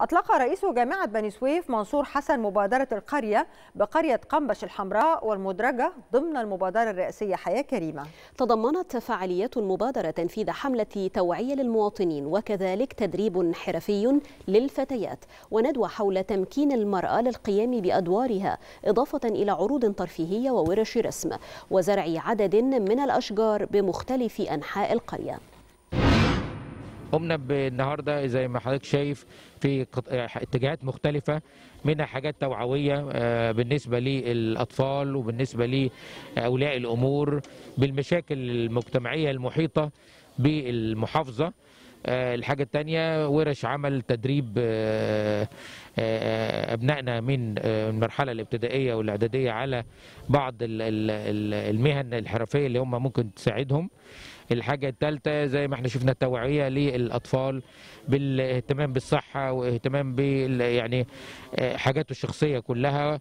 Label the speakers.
Speaker 1: أطلق رئيس جامعة بني سويف منصور حسن مبادرة القرية بقرية قنبش
Speaker 2: الحمراء والمدرجة ضمن المبادرة الرئاسية حياة كريمة تضمنت فعاليات المبادرة تنفيذ حملة توعية للمواطنين وكذلك تدريب حرفي للفتيات وندوة حول تمكين المرأة للقيام بأدوارها إضافة إلى عروض ترفيهية وورش رسم وزرع عدد من الأشجار بمختلف أنحاء القرية
Speaker 3: قمنا بالنهارده زي ما حضرتك شايف في اتجاهات مختلفه منها حاجات توعويه آه، بالنسبه للاطفال وبالنسبه لاولياء الامور بالمشاكل المجتمعيه المحيطه بالمحافظه آه، الحاجة الثانية ورش عمل تدريب آه، ابنائنا من آه، المرحله الابتدائيه والاعداديه على بعض المهن الحرفيه اللي هم ممكن تساعدهم الحاجه الثالثه زي ما احنا شفنا التوعيه للاطفال بالاهتمام بالصحه واهتمام بال يعني آه، حاجاته الشخصيه كلها